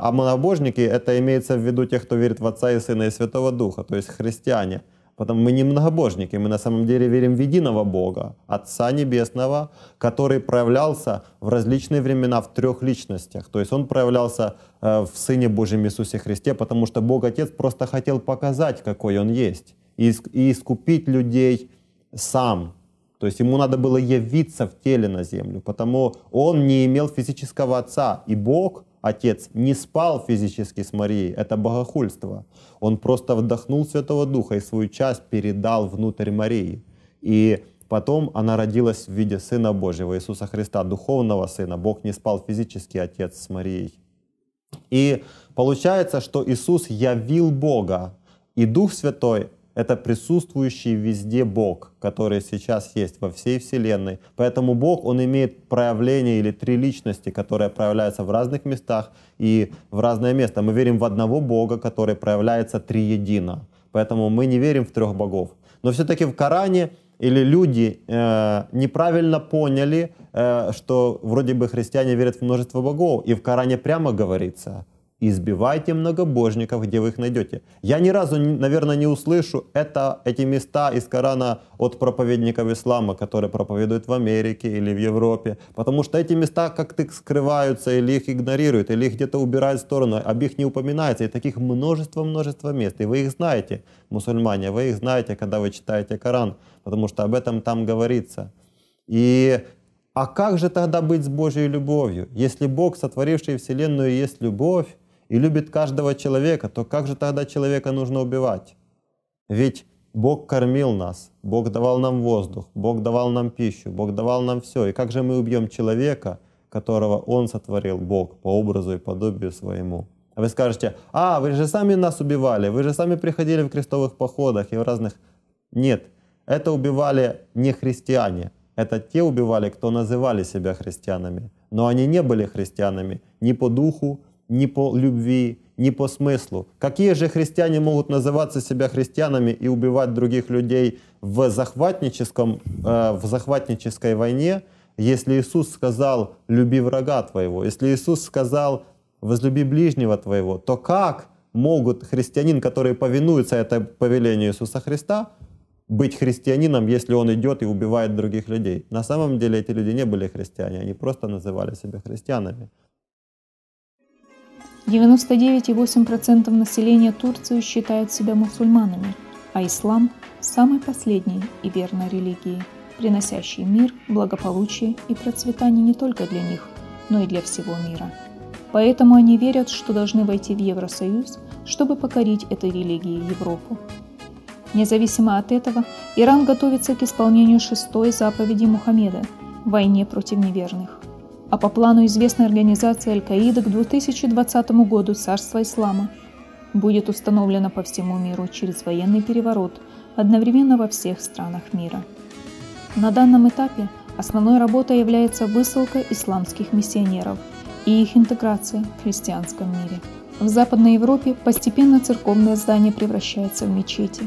а многобожники, это имеется в виду тех, кто верит в Отца и Сына и Святого Духа, то есть христиане. Потому мы не многобожники, мы на самом деле верим в единого Бога, Отца Небесного, который проявлялся в различные времена в трех личностях. То есть он проявлялся э, в Сыне Божьем Иисусе Христе, потому что Бог Отец просто хотел показать, какой он есть, и искупить людей сам, то есть ему надо было явиться в теле на землю, потому он не имел физического отца, и Бог, Отец, не спал физически с Марией. Это богохульство. Он просто вдохнул Святого Духа и свою часть передал внутрь Марии. И Потом она родилась в виде Сына Божьего, Иисуса Христа, духовного Сына. Бог не спал физически, Отец с Марией. И получается, что Иисус явил Бога, и Дух Святой это присутствующий везде Бог, который сейчас есть во всей Вселенной. Поэтому Бог, он имеет проявление или три личности, которые проявляются в разных местах и в разное место. Мы верим в одного Бога, который проявляется триедино. Поэтому мы не верим в трех богов. Но все-таки в Коране или люди э, неправильно поняли, э, что вроде бы христиане верят в множество богов, и в Коране прямо говорится – избивайте многобожников, где вы их найдете. Я ни разу, наверное, не услышу это, эти места из Корана от проповедников ислама, которые проповедуют в Америке или в Европе, потому что эти места как-то скрываются, или их игнорируют, или их где-то убирают в сторону, об их не упоминается, и таких множество-множество мест, и вы их знаете, мусульмане, вы их знаете, когда вы читаете Коран, потому что об этом там говорится. И а как же тогда быть с Божьей любовью? Если Бог, сотворивший Вселенную, есть любовь, и любит каждого человека, то как же тогда человека нужно убивать? Ведь Бог кормил нас, Бог давал нам воздух, Бог давал нам пищу, Бог давал нам все. И как же мы убьем человека, которого Он сотворил, Бог, по образу и подобию своему? А вы скажете, а, вы же сами нас убивали, вы же сами приходили в крестовых походах и в разных... Нет, это убивали не христиане, это те убивали, кто называли себя христианами. Но они не были христианами ни по духу, ни по любви, ни по смыслу. Какие же христиане могут называться себя христианами и убивать других людей в, захватническом, э, в захватнической войне, если Иисус сказал «люби врага твоего», если Иисус сказал «возлюби ближнего твоего», то как могут христианин, который повинуется этому повелению Иисуса Христа, быть христианином, если он идет и убивает других людей. На самом деле эти люди не были христиане, они просто называли себя христианами. 99,8% населения Турции считают себя мусульманами, а ислам – самой последней и верной религией, приносящей мир, благополучие и процветание не только для них, но и для всего мира. Поэтому они верят, что должны войти в Евросоюз, чтобы покорить этой религии Европу. Независимо от этого, Иран готовится к исполнению шестой заповеди Мухаммеда – войне против неверных а по плану известной организации Аль-Каида к 2020 году царства ислама будет установлено по всему миру через военный переворот, одновременно во всех странах мира. На данном этапе основной работой является высылка исламских миссионеров и их интеграция в христианском мире. В Западной Европе постепенно церковное здание превращается в мечети,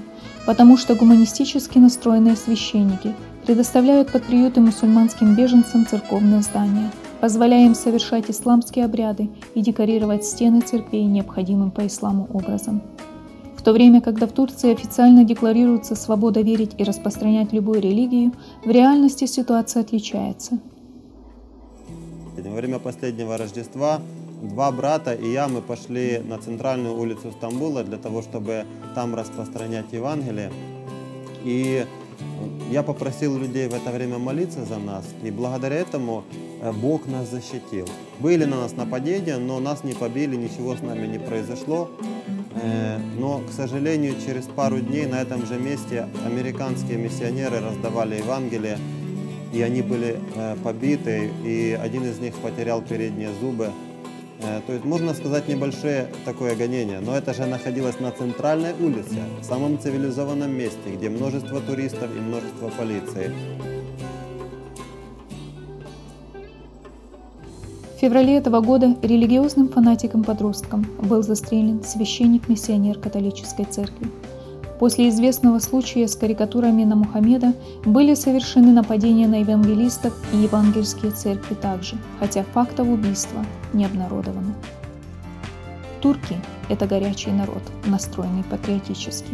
потому что гуманистически настроенные священники предоставляют под приюты мусульманским беженцам церковные здания позволяя им совершать исламские обряды и декорировать стены церквей необходимым по исламу образом. В то время, когда в Турции официально декларируется свобода верить и распространять любую религию, в реальности ситуация отличается. Во время последнего Рождества два брата и я, мы пошли на центральную улицу Стамбула для того, чтобы там распространять Евангелие. И я попросил людей в это время молиться за нас, и благодаря этому э, Бог нас защитил. Были на нас нападения, но нас не побили, ничего с нами не произошло. Э, но, к сожалению, через пару дней на этом же месте американские миссионеры раздавали Евангелие, и они были э, побиты, и один из них потерял передние зубы. Э, то есть можно сказать небольшое такое гонение, но это же находилось на центральной улице, в самом цивилизованном месте, где множество туристов и множество полиции. В феврале этого года религиозным фанатиком-подростком был застрелен священник-миссионер католической церкви После известного случая с карикатурами на Мухаммеда были совершены нападения на евангелистов и евангельские церкви также, хотя фактов убийства не обнародовано. Турки – это горячий народ, настроенный патриотически.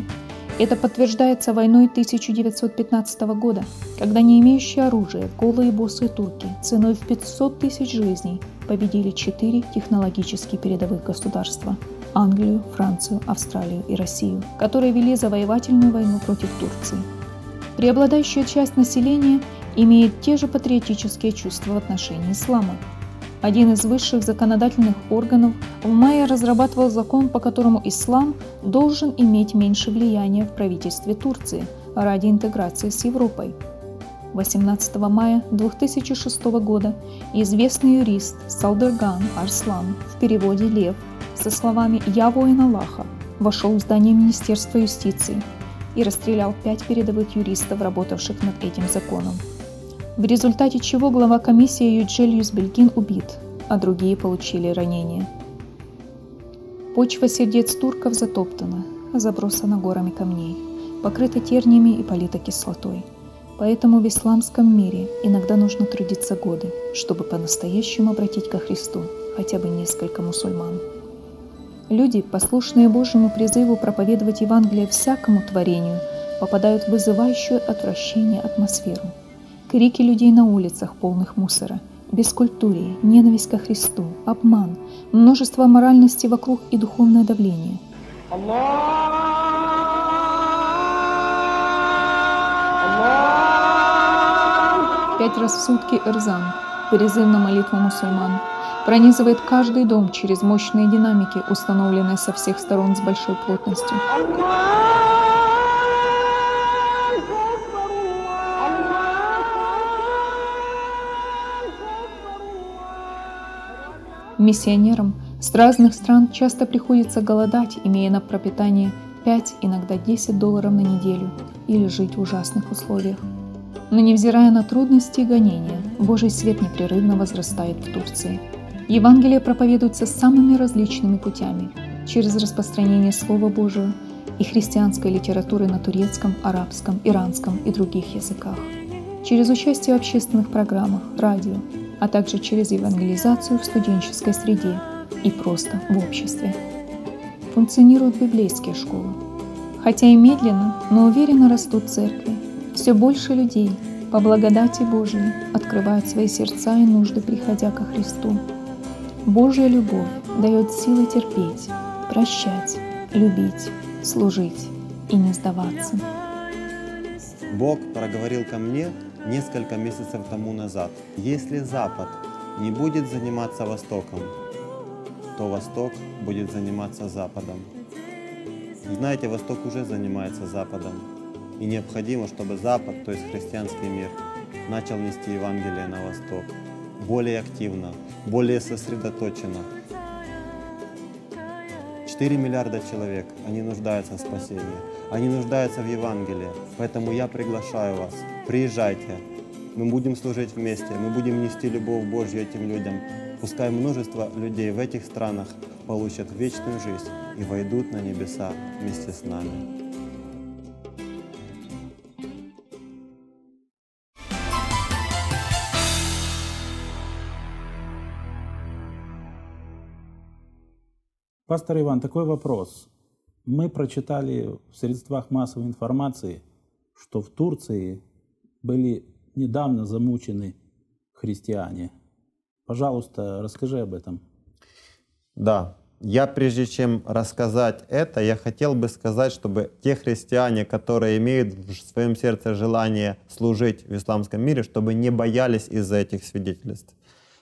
Это подтверждается войной 1915 года, когда не имеющие оружия голые босые турки ценой в 500 тысяч жизней победили четыре технологически передовых государства Англию, Францию, Австралию и Россию, которые вели завоевательную войну против Турции. Преобладающая часть населения имеет те же патриотические чувства в отношении ислама. Один из высших законодательных органов в мае разрабатывал закон, по которому ислам должен иметь меньше влияния в правительстве Турции ради интеграции с Европой. 18 мая 2006 года известный юрист Салдерган Арслан в переводе «Лев» со словами «Я воин Аллаха» вошел в здание Министерства юстиции и расстрелял пять передовых юристов, работавших над этим законом. В результате чего глава комиссии Юджель Бельгин убит, а другие получили ранения. Почва сердец турков затоптана, а забросана горами камней, покрыта терниями и полита кислотой. Поэтому в исламском мире иногда нужно трудиться годы, чтобы по-настоящему обратить ко Христу хотя бы несколько мусульман. Люди, послушные Божьему призыву проповедовать Евангелие всякому творению, попадают в вызывающую отвращение атмосферу. Крики людей на улицах, полных мусора, бескультурие, ненависть ко Христу, обман, множество моральности вокруг и духовное давление. Пять раз в сутки Эрзан, призыв на молитву мусульман – пронизывает каждый дом через мощные динамики, установленные со всех сторон с большой плотностью. Миссионерам с разных стран часто приходится голодать, имея на пропитание 5, иногда 10 долларов на неделю или жить в ужасных условиях. Но невзирая на трудности и гонения, Божий свет непрерывно возрастает в Турции – Евангелие проповедуется самыми различными путями – через распространение Слова Божьего и христианской литературы на турецком, арабском, иранском и других языках, через участие в общественных программах, радио, а также через евангелизацию в студенческой среде и просто в обществе. Функционируют библейские школы. Хотя и медленно, но уверенно растут церкви. Все больше людей по благодати Божией открывают свои сердца и нужды, приходя ко Христу – Божья любовь дает силы терпеть, прощать, любить, служить и не сдаваться. Бог проговорил ко мне несколько месяцев тому назад. Если Запад не будет заниматься Востоком, то Восток будет заниматься Западом. Знаете, Восток уже занимается Западом. И необходимо, чтобы Запад, то есть христианский мир, начал нести Евангелие на Восток более активно, более сосредоточено. 4 миллиарда человек, они нуждаются в спасении, они нуждаются в Евангелии. Поэтому я приглашаю вас, приезжайте, мы будем служить вместе, мы будем нести любовь Божью этим людям. Пускай множество людей в этих странах получат вечную жизнь и войдут на небеса вместе с нами. Пастор Иван, такой вопрос. Мы прочитали в средствах массовой информации, что в Турции были недавно замучены христиане. Пожалуйста, расскажи об этом. Да, я прежде чем рассказать это, я хотел бы сказать, чтобы те христиане, которые имеют в своем сердце желание служить в исламском мире, чтобы не боялись из-за этих свидетельств.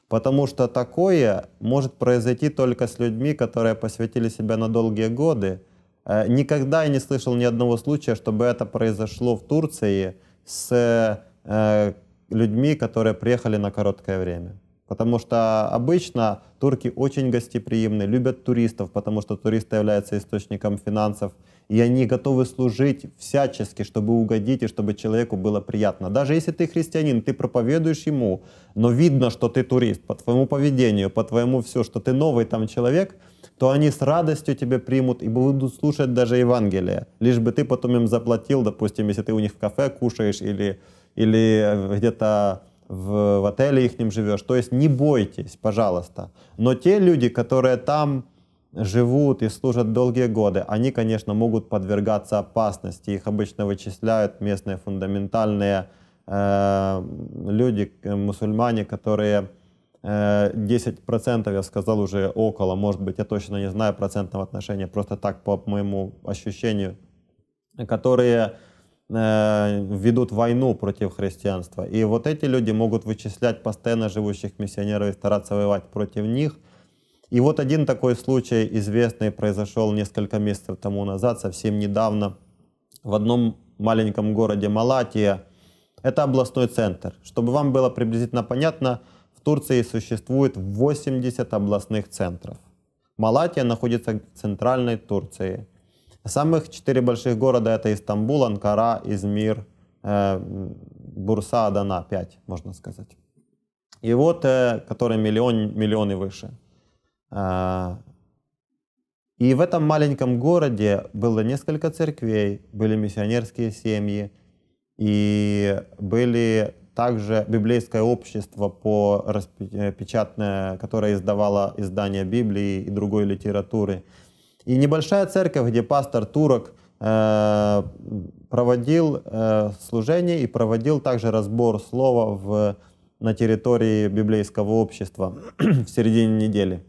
Потому что такое может произойти только с людьми, которые посвятили себя на долгие годы. Э, никогда я не слышал ни одного случая, чтобы это произошло в Турции с э, людьми, которые приехали на короткое время. Потому что обычно турки очень гостеприимны, любят туристов, потому что туристы являются источником финансов и они готовы служить всячески, чтобы угодить и чтобы человеку было приятно. Даже если ты христианин, ты проповедуешь ему, но видно, что ты турист по твоему поведению, по твоему все, что ты новый там человек, то они с радостью тебя примут и будут слушать даже Евангелие, лишь бы ты потом им заплатил, допустим, если ты у них в кафе кушаешь или, или где-то в, в отеле их живешь. То есть не бойтесь, пожалуйста. Но те люди, которые там живут и служат долгие годы, они, конечно, могут подвергаться опасности. Их обычно вычисляют местные фундаментальные э, люди, э, мусульмане, которые э, 10%, я сказал уже около, может быть, я точно не знаю процентного отношения, просто так по моему ощущению, которые э, ведут войну против христианства. И вот эти люди могут вычислять постоянно живущих миссионеров и стараться воевать против них – и вот один такой случай известный произошел несколько месяцев тому назад, совсем недавно, в одном маленьком городе Малатия. Это областной центр. Чтобы вам было приблизительно понятно, в Турции существует 80 областных центров. Малатия находится в центральной Турции. Самых четыре больших города это Истамбул, Анкара, Измир, э, Бурса, Адана, 5, можно сказать. И вот, э, который миллион, миллионы выше – а, и в этом маленьком городе было несколько церквей, были миссионерские семьи, и были также библейское общество, по распечатное, э, которое издавало издания Библии и другой литературы. И небольшая церковь, где пастор турок э, проводил э, служение и проводил также разбор слова в, на территории библейского общества в середине недели.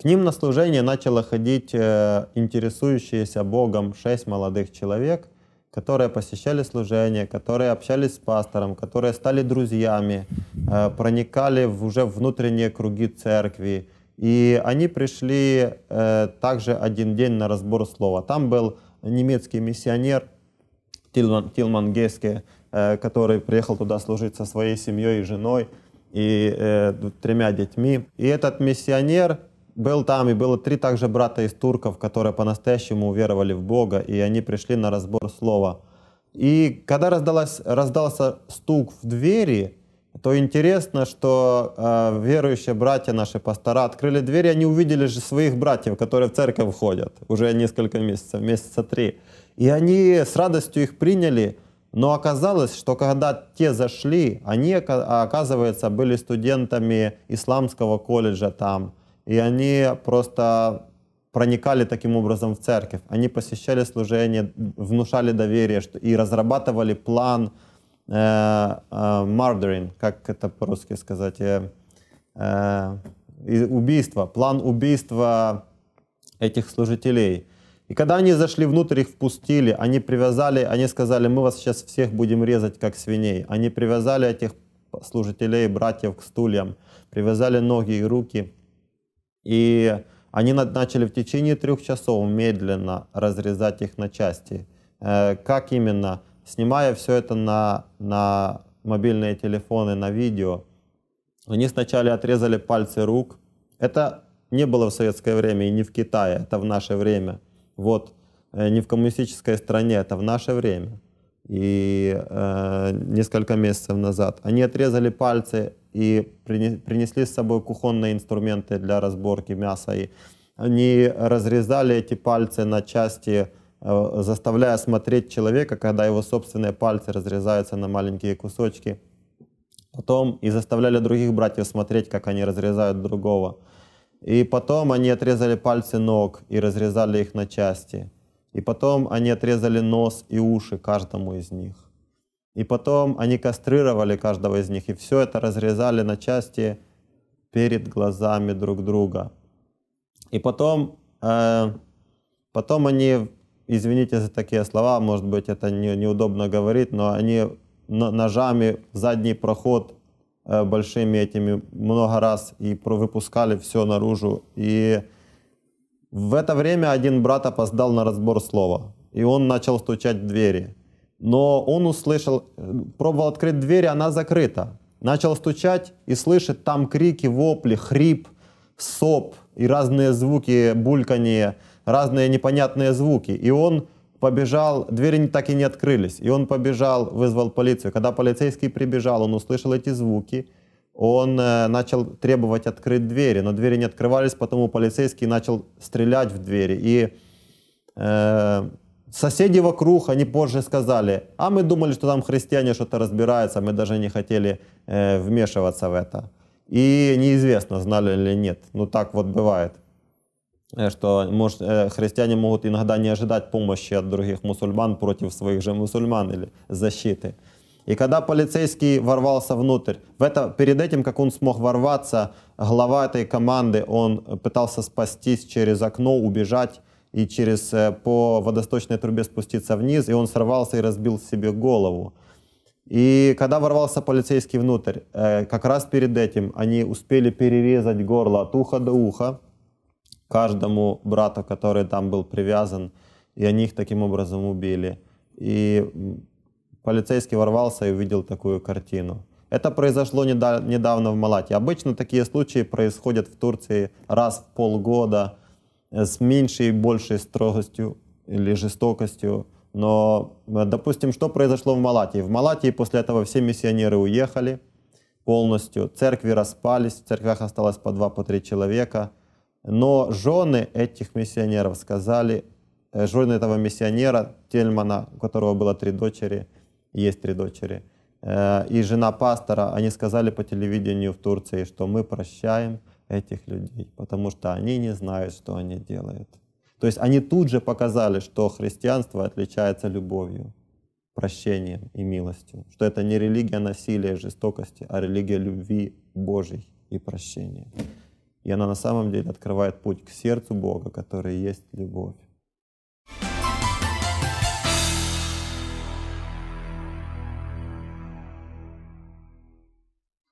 К ним на служение начало ходить э, интересующиеся Богом шесть молодых человек, которые посещали служение, которые общались с пастором, которые стали друзьями, э, проникали в уже внутренние круги церкви. И они пришли э, также один день на разбор слова. Там был немецкий миссионер Тилман, Тилман Геске, который приехал туда служить со своей семьей и женой и э, тремя детьми. И этот миссионер был там, и было три также брата из турков, которые по-настоящему уверовали в Бога, и они пришли на разбор слова. И когда раздалась, раздался стук в двери, то интересно, что э, верующие братья наши пастора открыли двери, они увидели же своих братьев, которые в церковь ходят уже несколько месяцев, месяца три. И они с радостью их приняли, но оказалось, что когда те зашли, они, оказывается, были студентами исламского колледжа там, и они просто проникали таким образом в церковь. Они посещали служение, внушали доверие что, и разрабатывали план э, э, как это по-русски сказать, э, э, убийство, план убийства этих служителей. И когда они зашли внутрь, их впустили, они привязали, они сказали, мы вас сейчас всех будем резать, как свиней. Они привязали этих служителей, братьев к стульям, привязали ноги и руки – и они начали в течение трех часов медленно разрезать их на части. Э, как именно? Снимая все это на, на мобильные телефоны, на видео, они сначала отрезали пальцы рук. Это не было в советское время и не в Китае, это в наше время. Вот, э, не в коммунистической стране, это в наше время. И э, несколько месяцев назад. Они отрезали пальцы и принесли с собой кухонные инструменты для разборки мяса. И они разрезали эти пальцы на части, э, заставляя смотреть человека, когда его собственные пальцы разрезаются на маленькие кусочки. Потом и заставляли других братьев смотреть, как они разрезают другого. И потом они отрезали пальцы ног и разрезали их на части. И потом они отрезали нос и уши каждому из них. И потом они кастрировали каждого из них, и все это разрезали на части перед глазами друг друга. И потом, э, потом они, извините за такие слова, может быть, это не, неудобно говорить, но они ножами в задний проход э, большими этими много раз и выпускали все наружу. И в это время один брат опоздал на разбор слова, и он начал стучать в двери. Но он услышал, пробовал открыть дверь, она закрыта. Начал стучать и слышит там крики, вопли, хрип, соп и разные звуки, бульканье, разные непонятные звуки. И он побежал, двери так и не открылись. И он побежал, вызвал полицию. Когда полицейский прибежал, он услышал эти звуки. Он э, начал требовать открыть двери, но двери не открывались, потому полицейский начал стрелять в двери. И э, Соседи вокруг, они позже сказали, а мы думали, что там христиане что-то разбираются, мы даже не хотели э, вмешиваться в это. И неизвестно, знали или нет. Ну так вот бывает, э, что может, э, христиане могут иногда не ожидать помощи от других мусульман против своих же мусульман или защиты. И когда полицейский ворвался внутрь, в это, перед этим, как он смог ворваться, глава этой команды, он пытался спастись через окно, убежать, и через, э, по водосточной трубе спуститься вниз, и он сорвался и разбил себе голову. И когда ворвался полицейский внутрь, э, как раз перед этим они успели перерезать горло от уха до уха каждому брату, который там был привязан, и они их таким образом убили. И полицейский ворвался и увидел такую картину. Это произошло недавно в Малате. Обычно такие случаи происходят в Турции раз в полгода – с меньшей и большей строгостью или жестокостью. Но, допустим, что произошло в Малатии? В Малатии после этого все миссионеры уехали полностью, церкви распались, в церквях осталось по два, по три человека. Но жены этих миссионеров сказали, жены этого миссионера Тельмана, у которого было три дочери, есть три дочери, и жена пастора, они сказали по телевидению в Турции, что мы прощаем, этих людей, потому что они не знают, что они делают. То есть они тут же показали, что христианство отличается любовью, прощением и милостью, что это не религия насилия и жестокости, а религия любви Божьей и прощения. И она на самом деле открывает путь к сердцу Бога, который есть любовь.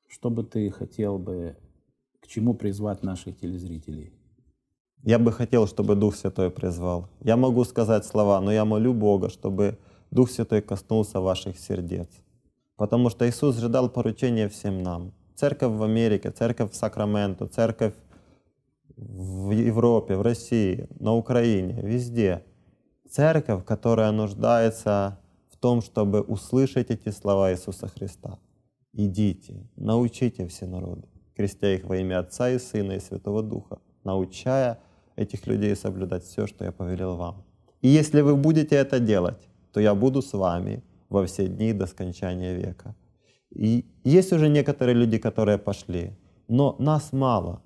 Что бы ты хотел бы к чему призвать наших телезрителей? Я бы хотел, чтобы Дух Святой призвал. Я могу сказать слова, но я молю Бога, чтобы Дух Святой коснулся ваших сердец. Потому что Иисус же дал поручение всем нам. Церковь в Америке, церковь в Сакраменто, церковь в Европе, в России, на Украине, везде. Церковь, которая нуждается в том, чтобы услышать эти слова Иисуса Христа. Идите, научите все народы крестя их во имя Отца и Сына и Святого Духа, научая этих людей соблюдать все, что я повелел вам. И если вы будете это делать, то я буду с вами во все дни до скончания века. И есть уже некоторые люди, которые пошли, но нас мало,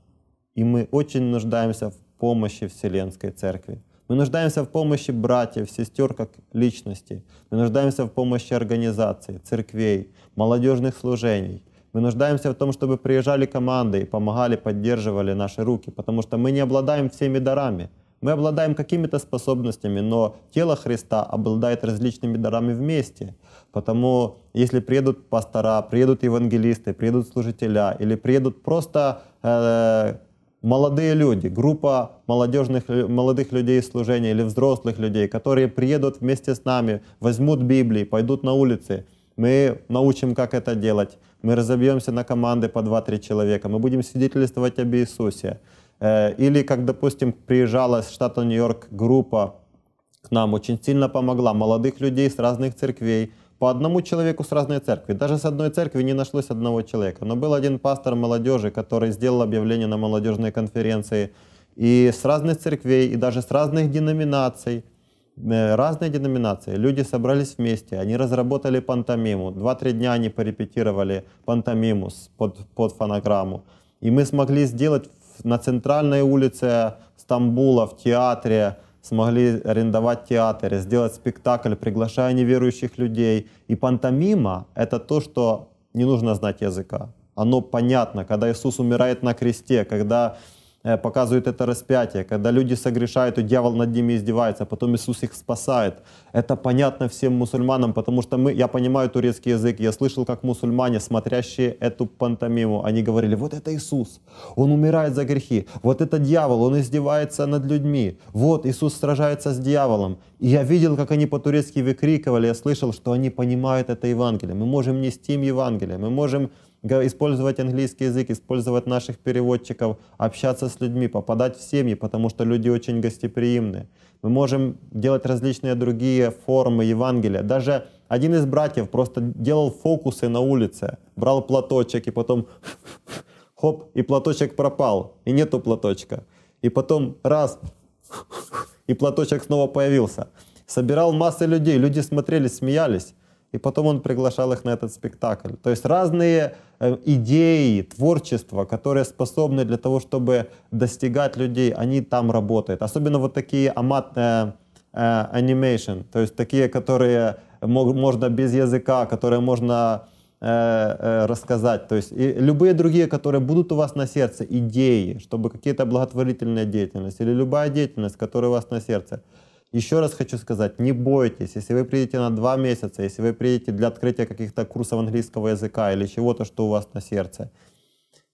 и мы очень нуждаемся в помощи Вселенской Церкви. Мы нуждаемся в помощи братьев, сестер как личности. Мы нуждаемся в помощи организаций, церквей, молодежных служений. Мы нуждаемся в том, чтобы приезжали команды и помогали, поддерживали наши руки, потому что мы не обладаем всеми дарами. Мы обладаем какими-то способностями, но тело Христа обладает различными дарами вместе. Потому если приедут пастора, приедут евангелисты, приедут служителя или приедут просто э, молодые люди, группа молодежных, молодых людей из служения или взрослых людей, которые приедут вместе с нами, возьмут Библии, пойдут на улицы – мы научим, как это делать, мы разобьемся на команды по 2-3 человека, мы будем свидетельствовать об Иисусе. Э, или, как, допустим, приезжала с штата Нью-Йорк группа к нам, очень сильно помогла молодых людей с разных церквей, по одному человеку с разной церкви. Даже с одной церкви не нашлось одного человека. Но был один пастор молодежи, который сделал объявление на молодежной конференции. И с разных церквей, и даже с разных деноминаций – Э, разные деноминации, люди собрались вместе, они разработали пантомиму, два-три дня они порепетировали пантомиму под, под фонограмму. И мы смогли сделать на центральной улице Стамбула, в театре, смогли арендовать театр, сделать спектакль, приглашая неверующих людей. И пантомима — это то, что не нужно знать языка. Оно понятно, когда Иисус умирает на кресте, когда показывает это распятие, когда люди согрешают, и дьявол над ними издевается, потом Иисус их спасает. Это понятно всем мусульманам, потому что мы, я понимаю турецкий язык, я слышал, как мусульмане, смотрящие эту пантомиму, они говорили, вот это Иисус, он умирает за грехи, вот это дьявол, он издевается над людьми, вот Иисус сражается с дьяволом. И я видел, как они по-турецки выкрикивали, я слышал, что они понимают это Евангелие, мы можем нести им Евангелие, мы можем использовать английский язык, использовать наших переводчиков, общаться с людьми, попадать в семьи, потому что люди очень гостеприимные. Мы можем делать различные другие формы Евангелия. Даже один из братьев просто делал фокусы на улице, брал платочек и потом хоп, и платочек пропал, и нету платочка. И потом раз, и платочек снова появился. Собирал массы людей, люди смотрели, смеялись и потом он приглашал их на этот спектакль. То есть разные э, идеи, творчество, которые способны для того, чтобы достигать людей, они там работают. Особенно вот такие аматные э, э, анимейшн, то есть такие, которые можно без языка, которые можно рассказать. То есть и любые другие, которые будут у вас на сердце, идеи, чтобы какие-то благотворительная деятельность или любая деятельность, которая у вас на сердце – еще раз хочу сказать, не бойтесь, если вы приедете на два месяца, если вы приедете для открытия каких-то курсов английского языка или чего-то, что у вас на сердце,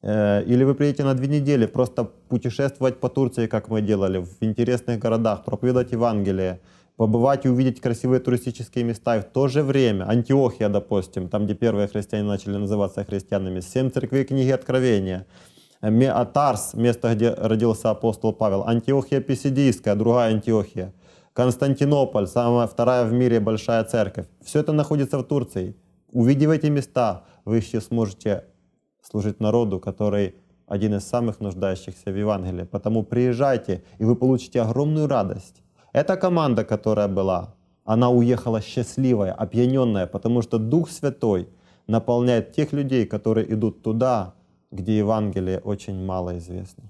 э, или вы приедете на две недели просто путешествовать по Турции, как мы делали, в интересных городах, проповедовать Евангелие, побывать и увидеть красивые туристические места. И в то же время Антиохия, допустим, там, где первые христиане начали называться христианами, семь церквей книги Откровения, Атарс, э, место, где родился апостол Павел, Антиохия Писидийская, другая Антиохия – Константинополь, самая вторая в мире большая церковь. Все это находится в Турции. Увидев эти места, вы еще сможете служить народу, который один из самых нуждающихся в Евангелии. Потому приезжайте, и вы получите огромную радость. Эта команда, которая была, она уехала счастливая, опьяненная, потому что Дух Святой наполняет тех людей, которые идут туда, где Евангелие очень мало известно.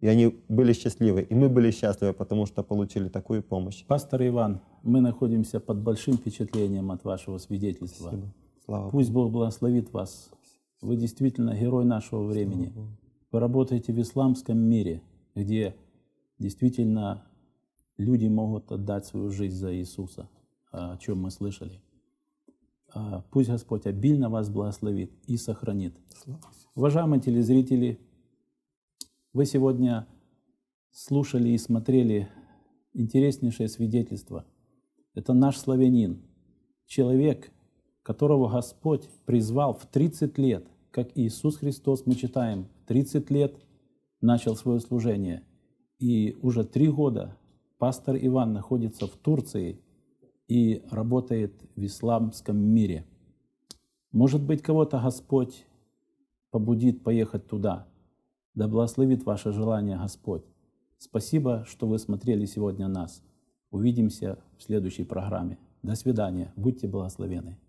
И они были счастливы. И мы были счастливы, потому что получили такую помощь. Пастор Иван, мы находимся под большим впечатлением от вашего свидетельства. Слава Пусть Бог благословит вас. Вы действительно герой нашего времени. Вы работаете в исламском мире, где действительно люди могут отдать свою жизнь за Иисуса, а, о чем мы слышали. А, пусть Господь обильно вас благословит и сохранит. Уважаемые телезрители, вы сегодня слушали и смотрели интереснейшее свидетельство. Это наш славянин, человек, которого Господь призвал в 30 лет, как Иисус Христос, мы читаем, 30 лет начал свое служение. И уже три года пастор Иван находится в Турции и работает в исламском мире. Может быть, кого-то Господь побудит поехать туда – да благословит ваше желание Господь. Спасибо, что вы смотрели сегодня нас. Увидимся в следующей программе. До свидания. Будьте благословены.